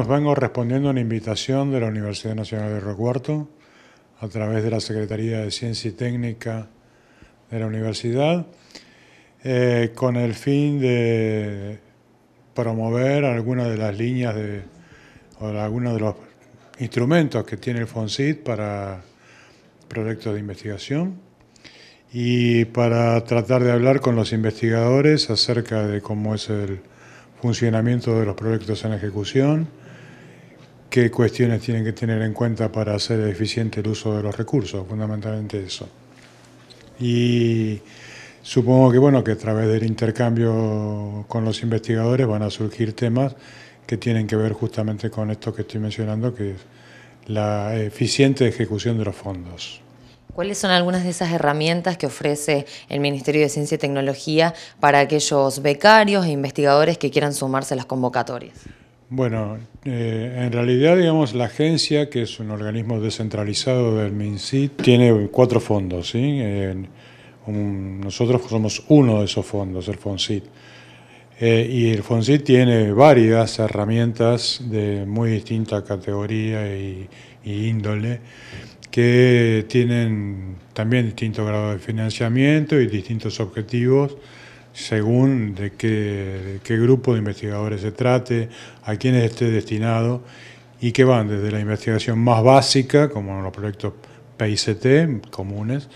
Nos vengo respondiendo a una invitación de la Universidad Nacional de Río a través de la Secretaría de Ciencia y Técnica de la Universidad eh, con el fin de promover algunas de las líneas de, o algunos de los instrumentos que tiene el FONSIT para proyectos de investigación y para tratar de hablar con los investigadores acerca de cómo es el funcionamiento de los proyectos en ejecución qué cuestiones tienen que tener en cuenta para hacer eficiente el uso de los recursos, fundamentalmente eso. Y supongo que bueno, que a través del intercambio con los investigadores van a surgir temas que tienen que ver justamente con esto que estoy mencionando, que es la eficiente ejecución de los fondos. ¿Cuáles son algunas de esas herramientas que ofrece el Ministerio de Ciencia y Tecnología para aquellos becarios e investigadores que quieran sumarse a las convocatorias? Bueno, eh, en realidad, digamos, la agencia, que es un organismo descentralizado del MINSIT, tiene cuatro fondos, ¿sí? nosotros somos uno de esos fondos, el FONSIT. Eh, y el FONSIT tiene varias herramientas de muy distinta categoría y, y índole que tienen también distinto grado de financiamiento y distintos objetivos según de qué, grupo de investigadores se trate, a quiénes esté destinado y que van desde la investigación más básica, como los proyectos PICT comunes,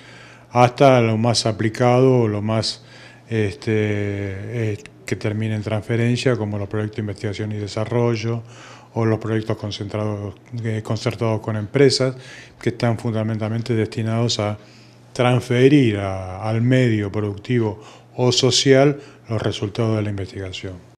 hasta lo más aplicado, lo más este, que termine en transferencia, como los proyectos de investigación y desarrollo o los proyectos concentrados, eh, concertados con empresas, que están fundamentalmente destinados a transferir al medio productivo o social los resultados de la investigación.